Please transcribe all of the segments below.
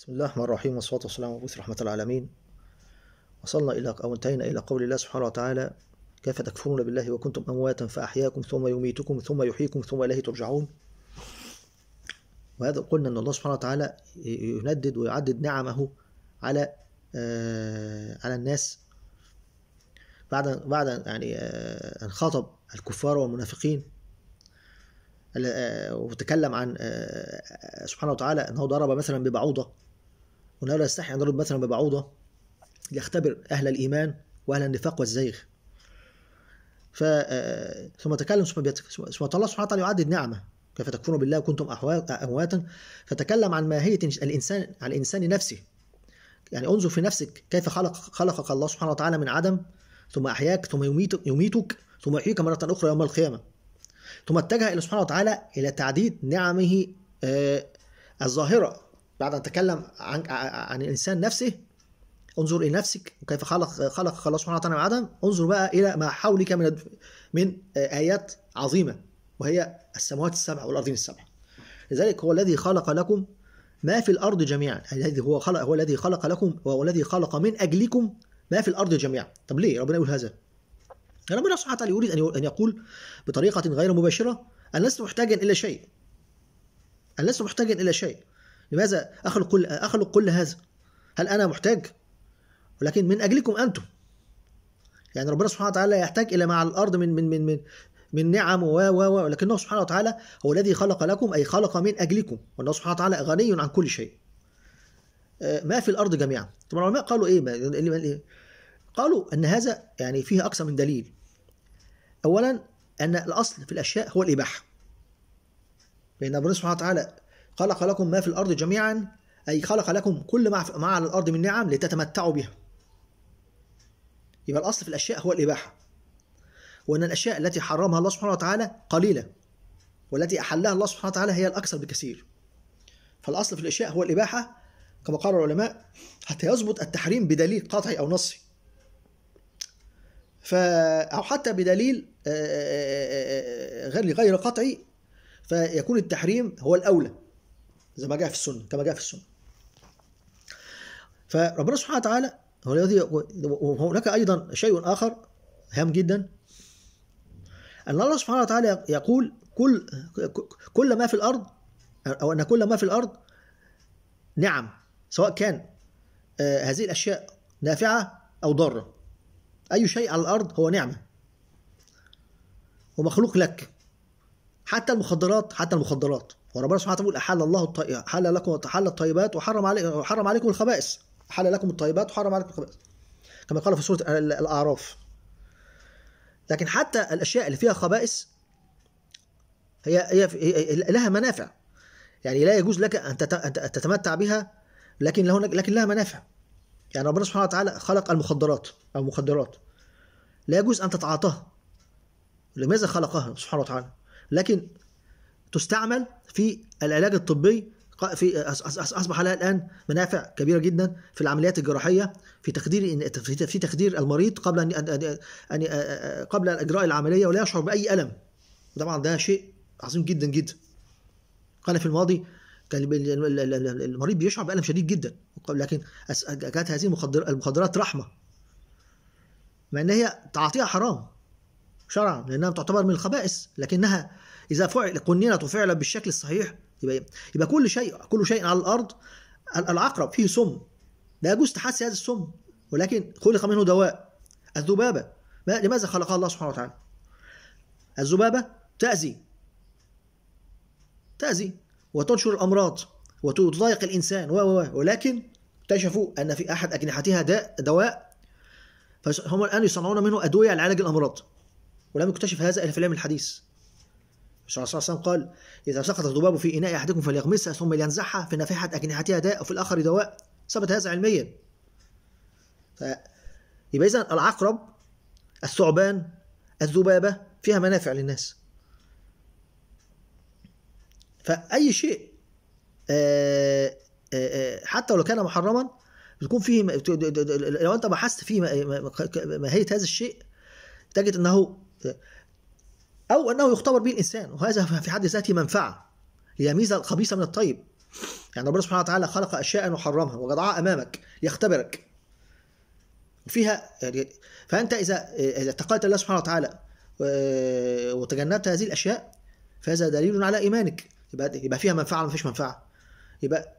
بسم الله الرحمن الرحيم والصلاة والسلام على رحمة العالمين وصلنا إلى أو انتهينا إلى قول الله سبحانه وتعالى كيف تكفرون بالله وكنتم أمواتا فأحياكم ثم يميتكم ثم يحييكم ثم إليه ترجعون وهذا قلنا أن الله سبحانه وتعالى يندد ويعدد نعمه على آه، على الناس بعد بعد يعني آه، أن خاطب الكفار والمنافقين آه، وتكلم عن سبحانه وتعالى أنه ضرب مثلا ببعوضة وأنه لا يستحي أن يضرب مثلا ببعوضة ليختبر أهل الإيمان وأهل النفاق والزيغ ف آه، ثم تكلم ثم بيت... الله سبحانه وتعالى يعدد نعمه كيف تكفرون بالله وكنتم امواتا فتكلم عن ماهيه الانسان عن الانسان نفسه يعني انظر في نفسك كيف خلق خلقك الله سبحانه وتعالى من عدم ثم احياك ثم يميتك, يميتك ثم يحييك مره اخرى يوم القيامه ثم اتجه الى سبحانه وتعالى الى تعديد نعمه آه، الظاهره بعد أن تكلم عن, عن الإنسان نفسه انظر إلى نفسك وكيف خلق خلق الله سبحانه وتعالى من عدم انظر بقى إلى ما حولك من من آيات عظيمة وهي السماوات السبع والأرضين السبع لذلك هو الذي خلق لكم ما في الأرض جميعا الذي هو خلق هو الذي خلق لكم وهو الذي خلق من أجلكم ما في الأرض جميعا طب ليه ربنا يقول هذا ربنا سبحانه وتعالى يريد أن يقول بطريقة غير مباشرة أن لست محتاجا إلى شيء أن لست محتاجا إلى شيء لماذا أخلق كل أخلق كل هذا؟ هل أنا محتاج؟ ولكن من أجلكم أنتم. يعني ربنا سبحانه وتعالى يحتاج إلى ما على الأرض من من من من من نعم و و و ولكنه سبحانه وتعالى هو الذي خلق لكم أي خلق من أجلكم والله سبحانه وتعالى غني عن كل شيء. آه، ما في الأرض جميعا. طبعا العلماء قالوا إيه؟ قالوا أن هذا يعني فيه أكثر من دليل. أولا أن الأصل في الأشياء هو الإباحة. لأن ربنا سبحانه وتعالى خلق لكم ما في الأرض جميعا أي خلق لكم كل ما, ما على الأرض من نعم لتتمتعوا بها يبقى الأصل في الأشياء هو الإباحة وأن الأشياء التي حرمها الله سبحانه وتعالى قليلة والتي أحلها الله سبحانه وتعالى هي الأكثر بكثير فالأصل في الأشياء هو الإباحة كما قال العلماء حتى يثبت التحريم بدليل قطعي أو نصي ف أو حتى بدليل آه، آه، آه، غير غير قطعي فيكون التحريم هو الأولى زي ما جاء في السنه كما جاء في السنه فربنا سبحانه وتعالى هو الذي وهناك ايضا شيء اخر هام جدا ان الله سبحانه وتعالى يقول كل كل ما في الارض او ان كل ما في الارض نعم سواء كان آه، هذه الاشياء نافعه او ضاره اي شيء على الارض هو نعمه ومخلوق لك حتى المخدرات حتى المخدرات وربنا سبحانه وتعالى بيقول احل الله الطي... احل لكم احل الطيبات وحرم عليكم وحرم عليكم الخبائث احل لكم الطيبات وحرم عليكم الخبائث كما قال في سوره الاعراف لكن حتى الاشياء اللي فيها خبائث هي هي لها منافع يعني لا يجوز لك ان تتمتع بها لكن له لكن لها منافع يعني ربنا سبحانه وتعالى خلق المخدرات او المخدرات لا يجوز ان تتعاطاها لماذا خلقها سبحانه وتعالى لكن تستعمل في العلاج الطبي في اصبح لها الان منافع كبيره جدا في العمليات الجراحيه في تخدير في تخدير المريض قبل ان ان قبل اجراء العمليه ولا يشعر باي الم طبعا ده شيء عظيم جدا جدا قال في الماضي كان المريض بيشعر بالم شديد جدا لكن كانت هذه المخدرات رحمه مع ان هي تعاطيها حرام شرعا لأنها تعتبر من الخبائث لكنها إذا فعل قننت وفعلت بالشكل الصحيح يبقى يبقى كل شيء كل شيء على الأرض العقرب فيه سم لا يجوز تحسي هذا السم ولكن خلق منه دواء الذبابة لماذا خلقها الله سبحانه وتعالى الذبابة تأذي تأذي وتنشر الأمراض وتضايق الإنسان و و ولكن اكتشفوا أن في أحد أجنحتها داء دواء فهم الآن يصنعون منه أدوية لعلاج الأمراض ولم يكتشف هذا إلا في العلم الحديث الرسول صلى الله عليه وسلم قال إذا سقط الذباب في إناء أحدكم فليغمسها ثم لينزعها في نافحة أجنحتها داء وفي الآخر دواء ثبت هذا علميا ف... يبقى إذا العقرب الثعبان الذبابة فيها منافع للناس فأي شيء آآ آه، آآ آه، آه، حتى لو كان محرما بتكون فيه لو انت بحثت فيه ماهيه هذا الشيء تجد انه أو أنه يختبر به الإنسان وهذا في حد ذاته منفعة هي ميزة خبيثة من الطيب يعني ربنا سبحانه وتعالى خلق أشياء وحرمها وجدعها أمامك ليختبرك فيها يعني، فأنت إذا إذا اتقيت الله سبحانه وتعالى وتجنبت هذه الأشياء فهذا دليل على إيمانك يبقى يبقى فيها منفعة ما فيش منفعة يبقى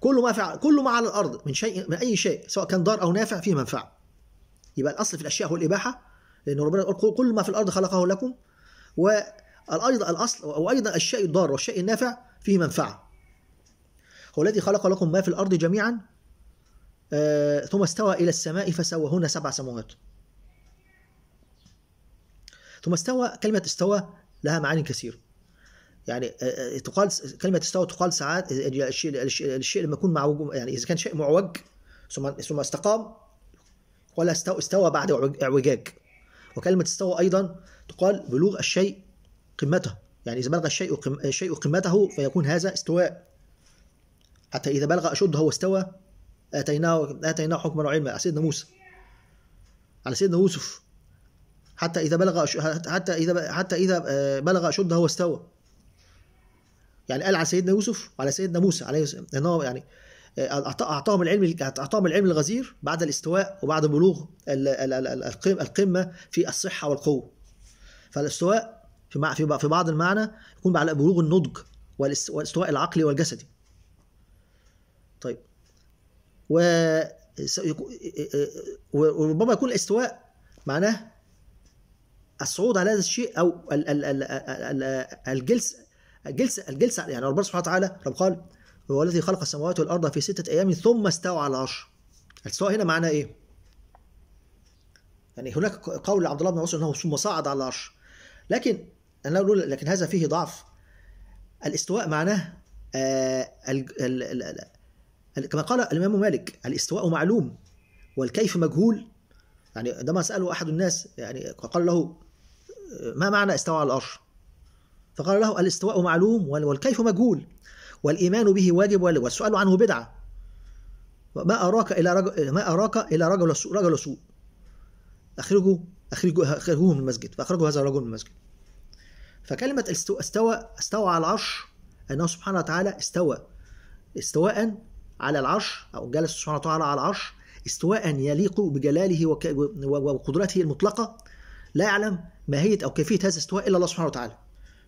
كل ما فعل كل ما على الأرض من شيء من أي شيء سواء كان ضار أو نافع فيه منفعة يبقى الأصل في الأشياء هو الإباحة لأن ربنا يقول كل ما في الأرض خلقه لكم والأيضا الأصل وأيضا الشيء الضار والشيء النافع فيه منفعة هو الذي خلق لكم ما في الأرض جميعا آه ثم استوى إلى السماء فسواهن سبع سماوات ثم استوى كلمة استوى لها معاني كثيرة يعني آه، آه، تقال كلمة استوى تقال ساعات يعني الشيء الشيء لما يكون معوج يعني إذا كان شيء معوج ثم ثم استقام ولا استوى, استوى بعد اعوجاج وكلمة استوى أيضا تقال بلوغ الشيء قمته يعني إذا بلغ الشيء الشيء قمته فيكون هذا استواء حتى إذا بلغ أشده واستوى آتيناه آتيناه حكما وعلما على سيدنا موسى على سيدنا يوسف حتى إذا بلغ حتى إذا حتى إذا آه، بلغ أشده واستوى يعني قال على سيدنا يوسف وعلى سيدنا موسى عليه إن يعني اعطاهم العلم اعطاهم العلم الغزير بعد الاستواء وبعد بلوغ القمه في الصحه والقوه فالاستواء في في بعض المعنى يكون بعد بلوغ النضج والاستواء العقلي والجسدي طيب و وربما يكون الاستواء معناه الصعود على هذا الشيء او الجلس الجلس الجلس يعني ربنا سبحانه وتعالى لما قال وهو الذي خلق السماوات والأرض في ستة أيام ثم استوى على العرش الاستواء هنا معناه إيه؟ يعني هناك قول لعبد الله بن مسعود أنه ثم صعد على العرش لكن أنا أقول لكن هذا فيه ضعف الاستواء معناه آه، ال ال كما قال الإمام مالك الاستواء معلوم والكيف مجهول يعني عندما سأله أحد الناس يعني قال له ما معنى استوى على العرش؟ فقال له الاستواء معلوم والكيف مجهول والإيمان به واجب والسؤال عنه بدعة ما أراك إلى رجل ما أراك إلى رجل سوء رجل سوء أخرجوا أخرجوا أخرجوه من المسجد فأخرجوا هذا الرجل من المسجد فكلمة استوى استوى استوى على العرش أنه سبحانه وتعالى استوى استواء على العرش أو جلس سبحانه وتعالى على العرش استواء يليق بجلاله وقدرته المطلقة لا يعلم ماهية أو كيفية هذا الاستواء إلا الله سبحانه وتعالى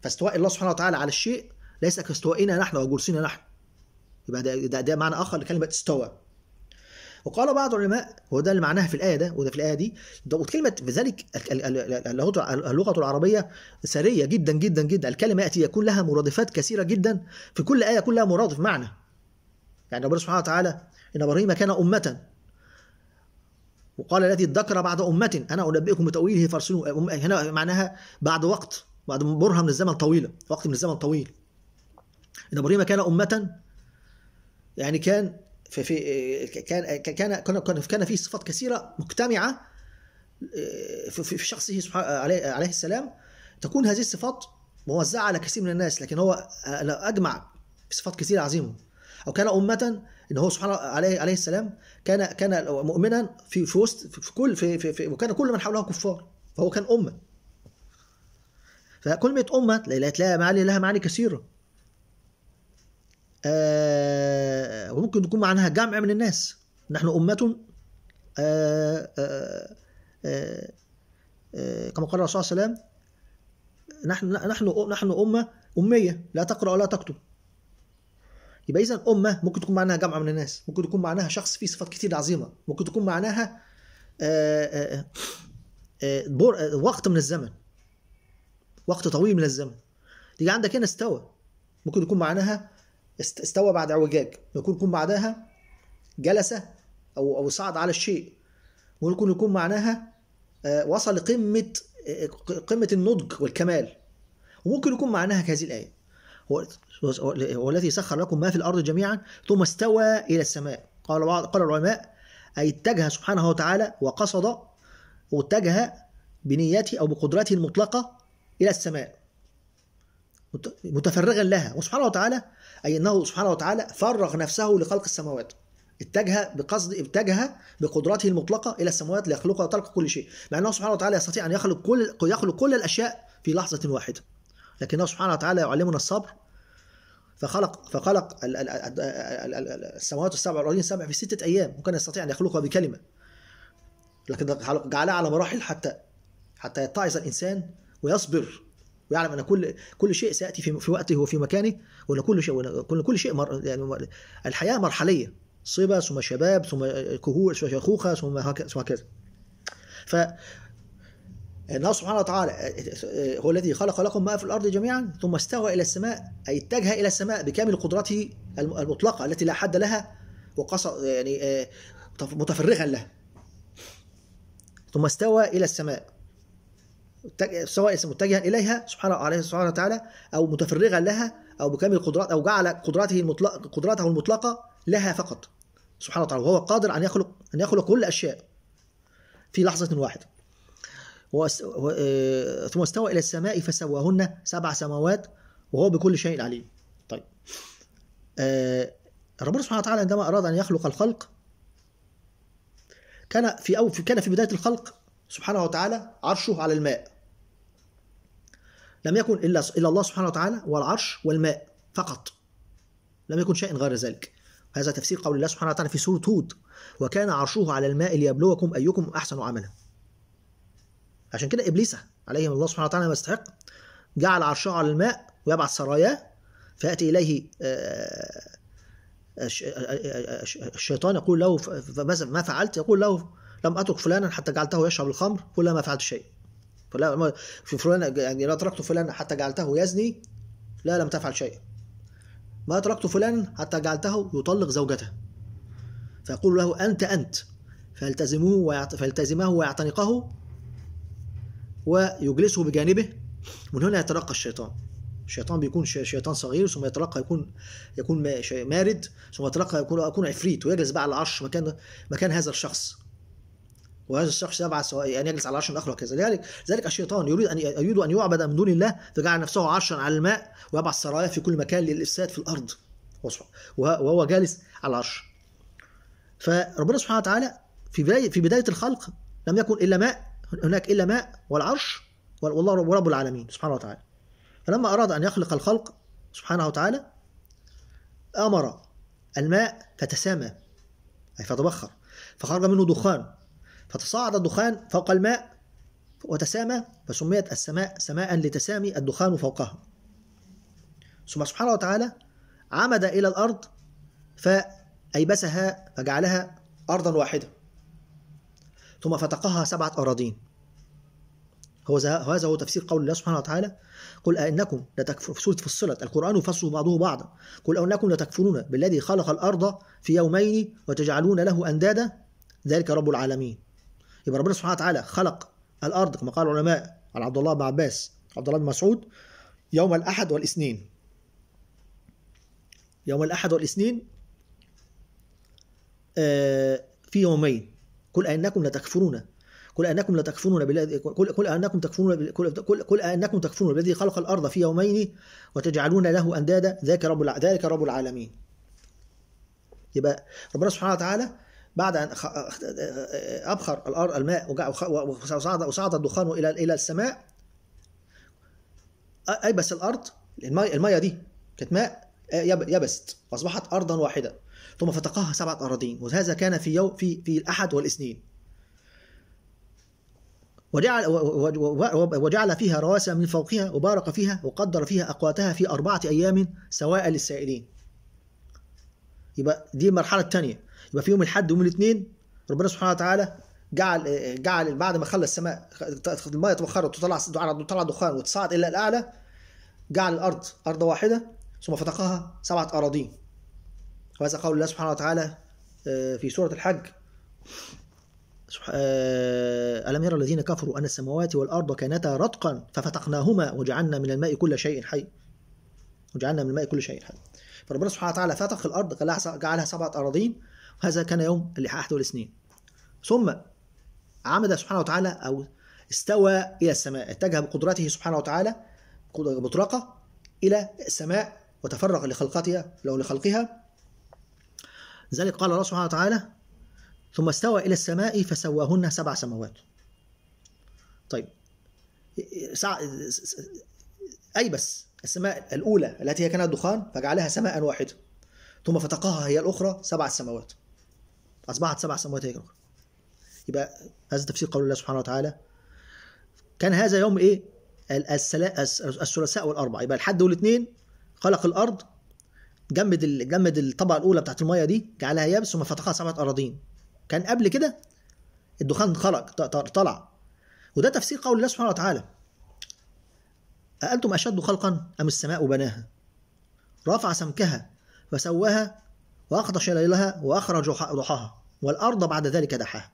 فاستواء الله سبحانه وتعالى على الشيء ليس كاستوائنا نحن وجلوسنا نحن يبقى ده, ده, ده معنى اخر لكلمه استوى وقال بعض العلماء هو ده اللي معناها في الايه ده وده في الايه دي وكلمه بذلك اللغه العربيه سريه جدا جدا جدا الكلمه ياتي يكون لها مرادفات كثيره جدا في كل ايه يكون لها مرادف معنى يعني ربنا سبحانه وتعالى ان ابراهيم كان امه وقال التي ادكر بعد امه انا انبئكم بتاويله فارسلوا هنا معناها بعد وقت بعد برهه من الزمن طويله وقت من الزمن طويل إن إبراهيم كان أمة يعني كان في في كان كان كان كان فيه صفات كثيرة مجتمعة آه، في شخصه عليه السلام تكون هذه الصفات موزعة على كثير من الناس لكن هو آه، أجمع صفات كثيرة عظيمة أو كان أمة إن هو سبحانه عليه عليه السلام كان كان مؤمنا في في وسط في كل في, في, في وكان كل من حوله كفار فهو كان أمة فكلمة أمة لا لها معاني لها معاني كثيرة آه، وممكن تكون معناها جمع من الناس نحن أمة آه، آه، كما قال الرسول صلى الله عليه وسلم نحن نحن نحن أمة أمية لا تقرأ ولا تكتب يبقى إذا أمة ممكن تكون معناها جمع من الناس ممكن تكون معناها شخص فيه صفات كتير عظيمة ممكن تكون معناها وقت من الزمن وقت طويل من الزمن تيجي عندك هنا استوى ممكن يكون معناها استوى بعد اعوجاج يكون يكون بعدها جلس او او صعد على الشيء ويكون يكون معناها آه، وصل لقمه آه، قمه النضج والكمال وممكن يكون معناها كهذه الايه والذي سخر لكم ما في الارض جميعا ثم استوى الى السماء قال بعض قال العلماء اي اتجه سبحانه وتعالى وقصد واتجه بنيته او بقدرته المطلقه الى السماء متفرغا لها وسبحانه وتعالى أي أنه سبحانه وتعالى فرغ نفسه لخلق السماوات اتجه بقصد اتجه بقدرته المطلقة إلى السماوات ليخلقها وترك كل شيء مع أنه سبحانه وتعالى يستطيع أن يخلق كل يخلق كل الأشياء في لحظة واحدة لكنه سبحانه وتعالى يعلمنا الصبر فخلق فخلق السماوات السبع والأرضين السبع في ستة أيام وكان يستطيع أن يخلقها بكلمة لكن جعلها على مراحل حتى حتى يتعظ الإنسان ويصبر ويعلم ان كل كل شيء سياتي في, في وقته وفي مكانه وان كل شيء كل كل شيء مر يعني الحياه مرحليه صبا ثم شباب ثم كهول ثم شيخوخه ثم هكذا ف الله سبحانه وتعالى آه، هو الذي خلق لكم ما في الارض جميعا ثم استوى الى السماء اي اتجه الى السماء بكامل قدرته المطلقه التي لا حد لها وقصر يعني آه، متفرغا لها ثم استوى الى السماء سواء متجها اليها سبحانه عليه سبحانه وتعالى او متفرغا لها او بكامل القدرات او جعل قدراته المطلق قدراته المطلقه لها فقط سبحانه وتعالى وهو قادر ان يخلق ان يخلق كل الاشياء في لحظه واحده آه، ثم استوى الى السماء فسواهن سبع سماوات وهو بكل شيء عليم طيب آه، ربنا سبحانه وتعالى عندما اراد ان يخلق الخلق كان في أو كان في بدايه الخلق سبحانه وتعالى عرشه على الماء لم يكن إلا, إلا الله سبحانه وتعالى والعرش والماء فقط لم يكن شيء غير ذلك هذا تفسير قول الله سبحانه وتعالى في سورة هود وكان عرشه على الماء ليبلوكم أيكم أحسن عملا عشان كده إبليس عليه الله سبحانه وتعالى ما يستحق جعل عرشه على الماء ويبعث سراياه فيأتي إليه آه، آه، آه، الشيطان يقول له فماذا ما فعلت يقول له لم أترك فلانا حتى جعلته يشرب الخمر قل ما فعلت شيء فلان في فلان يعني لا تركت فلان حتى جعلته يزني لا لم تفعل شيئا ما تركت فلان حتى جعلته يطلق زوجته فيقول له أنت أنت فيلتزمه ويعت... فيلتزمه ويعتنقه ويجلسه بجانبه من هنا يتلقى الشيطان الشيطان بيكون شيطان صغير ثم يتلقى يكون يكون مارد ثم يتلقى يكون يكون عفريت ويجلس بقى على العرش مكان مكان هذا الشخص وهذا الشخص يبعث ان يجلس على عرش الاخره وكذا ذلك ذلك الشيطان يريد ان يريد ان يعبد من دون الله فجعل نفسه عرشا على الماء ويبعث سرايا في كل مكان للافساد في الارض وهو جالس على العرش فربنا سبحانه وتعالى في بدايه في بدايه الخلق لم يكن الا ماء هناك الا ماء والعرش والله رب العالمين سبحانه وتعالى فلما اراد ان يخلق الخلق سبحانه وتعالى امر الماء فتسامى اي فتبخر فخرج منه دخان فتصاعد الدخان فوق الماء وتسامى فسميت السماء سماء لتسامي الدخان فوقها ثم سبحانه وتعالى عمد إلى الأرض فأيبسها فجعلها أرضا واحدة ثم فتقها سبعة أراضين هو هذا هو تفسير قول الله سبحانه وتعالى قل أئنكم لتكفرون في سورة فصلت القرآن يفصل بعضه بعضا قل أئنكم لتكفرون بالذي خلق الأرض في يومين وتجعلون له أندادا ذلك رب العالمين يبقى ربنا سبحانه وتعالى خلق الارض كما قال العلماء على عبد الله بن عباس عبد الله بن مسعود يوم الاحد والاثنين يوم الاحد والاثنين آه، في يومين قل انكم لتكفرون قل انكم لتكفرون بالذي قل قل انكم تكفرون قل قل انكم تكفرون بالذي خلق الارض في يومين وتجعلون له اندادا ذاك رب ذلك رب العالمين يبقى ربنا سبحانه وتعالى بعد أن أبخر الأرض الماء وصعد وصعد الدخان إلى إلى السماء أيبس الأرض المية, المية دي كانت ماء آه، يبست وأصبحت أرضا واحدة ثم فتقاها سبعة أراضين وهذا كان في يوم في في الأحد والاثنين وجعل وجعل فيها رواسي من فوقها وبارك فيها وقدر فيها أقواتها في أربعة أيام سواء للسائلين يبقى دي المرحلة الثانية يبقى في يوم الاحد ويوم الاثنين ربنا سبحانه وتعالى جعل جعل بعد ما خلى السماء الماء تبخرت وطلع طلع دخان وتصعد الى الاعلى جعل الارض ارض واحده ثم فتقها سبعه اراضين وهذا قول الله سبحانه وتعالى آه، في سوره الحج آه، ألم يرى الذين كفروا أن السماوات والأرض كانتا رتقا ففتقناهما وجعلنا من الماء كل شيء حي وجعلنا من الماء كل شيء حي فربنا سبحانه وتعالى فتق الأرض جعلها سبعة أراضين هذا كان يوم اللحاح والاثنين الاثنين ثم عمد سبحانه وتعالى أو استوى إلى السماء اتجه بقدرته سبحانه وتعالى قدرة مطلقة إلى السماء وتفرغ لخلقتها لو لخلقها ذلك قال الله سبحانه وتعالى ثم استوى إلى السماء فسواهن سبع سماوات طيب سع... أيبس السماء الأولى التي هي كانت دخان فجعلها سماء واحدة ثم فتقاها هي الأخرى سبع سماوات أصبحت سبع سماوات هجرة يبقى هذا تفسير قول الله سبحانه وتعالى كان هذا يوم إيه الثلاثاء والأربع يبقى الحد والاثنين خلق الأرض جمد جمد الطبقة الأولى بتاعت المية دي جعلها يابس ثم فتقها سبعة أراضين كان قبل كده الدخان خرج طلع وده تفسير قول الله سبحانه وتعالى أأنتم أشد خلقا أم السماء بناها رفع سمكها فسواها وأغطش ليلها وأخرج ضحاها والأرض بعد ذلك دحاها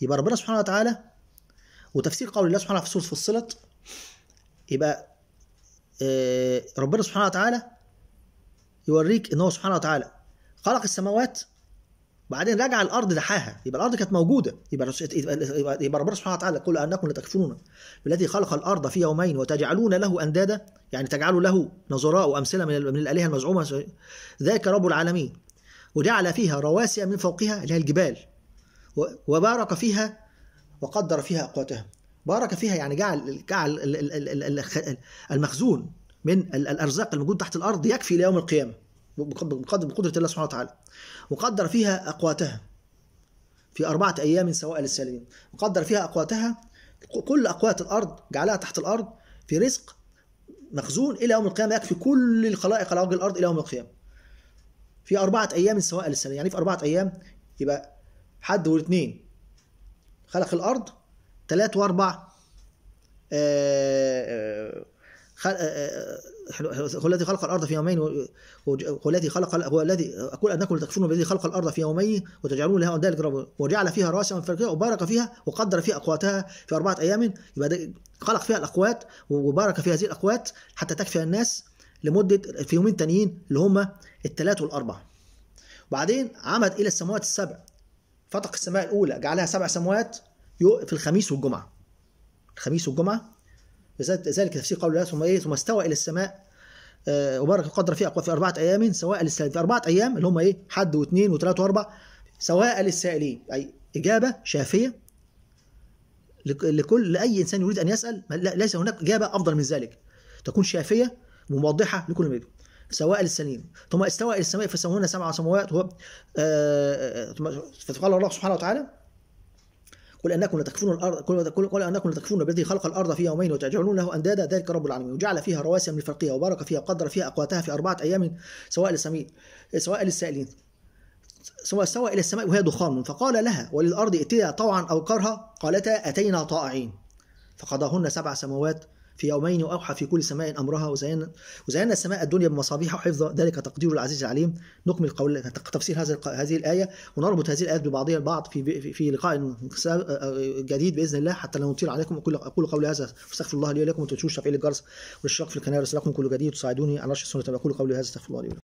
يبقى ربنا سبحانه وتعالى وتفسير قول الله سبحانه في سورة فصلت يبقى آه، ربنا سبحانه وتعالى يوريك ان هو سبحانه وتعالى خلق السماوات بعدين رجع الارض دحاها يبقى الارض كانت موجوده يبقى يبقى, ربنا سبحانه وتعالى قل انكم لتكفرون بالذي خلق الارض في يومين وتجعلون له اندادا يعني تجعلوا له نظراء وامثله من, من الالهه المزعومه ذاك رب العالمين وجعل فيها رواسي من فوقها اللي هي الجبال وبارك فيها وقدر فيها اقواتها بارك فيها يعني جعل جعل المخزون من الارزاق الموجود تحت الارض يكفي ليوم القيامه بقدرة الله سبحانه وتعالى وقدر فيها أقواتها في أربعة أيام سواء للسالمين وقدر فيها أقواتها كل أقوات الأرض جعلها تحت الأرض في رزق مخزون إلى يوم القيامة يكفي كل الخلائق على وجه الأرض إلى يوم القيامة في أربعة أيام سواء للسالمين يعني في أربعة أيام يبقى حد والاثنين خلق الأرض ثلاث وأربع آآ آه، آه، آه، آه، آه، هو الذي خلق الارض في يومين هو الذي خلق هو الذي اقول انكم لتكفرون بالذي خلق الارض في يومين وتجعلون لها ذلك رب وجعل فيها رواسي من فوقها وبارك فيها وقدر فيها اقواتها في اربعه ايام يبقى خلق فيها الاقوات وبارك في هذه الاقوات حتى تكفي الناس لمده في يومين تانيين اللي هم الثلاث والاربع وبعدين عمد الى السماوات السبع فتق السماء الاولى جعلها سبع سماوات في الخميس والجمعه الخميس والجمعه ذلك تفسير قول الله ثم ايه ثم استوى الى السماء آه، وبارك القدر في اقوى في اربعه ايام سواء للسائلين في اربعه ايام اللي هم ايه حد واثنين وثلاثه واربعه سواء للسائلين اي اجابه شافيه لكل لاي انسان يريد ان يسال ليس هناك اجابه افضل من ذلك تكون شافيه وموضحه لكل ما يريد سواء للسائلين ثم استوى الى السماء فسوهن سبع سماوات آه، آه، ثم فقال الله سبحانه وتعالى قل انكم لتكفون الارض قل, قل انكم لتكفون بالذي خلق الارض في يومين وتجعلون له اندادا ذلك رب العالمين وجعل فيها رواسي من الفرقيه وبارك فيها وقدر فيها اقواتها في اربعه ايام سواء للسميع سواء للسائلين سواء سواء الى السماء وهي دخان فقال لها وللارض ائتيا طوعا او كرها قالتا اتينا طائعين فقضاهن سبع سماوات في يومين واوحى في كل سماء امرها وزينا وزينا السماء الدنيا بمصابيح وحفظ ذلك تقدير العزيز العليم نكمل قول تفسير هذا هذه الايه ونربط هذه الايات ببعضها البعض في في لقاء آه، آه، جديد باذن الله حتى لا نطيل عليكم اقول اقول قولي هذا استغفر الله لي ولكم وتنشروا شفعي الجرس والاشتراك في القناه لكم كل جديد تساعدوني على نشر السنه اقول قولي هذا استغفر الله لي ولكم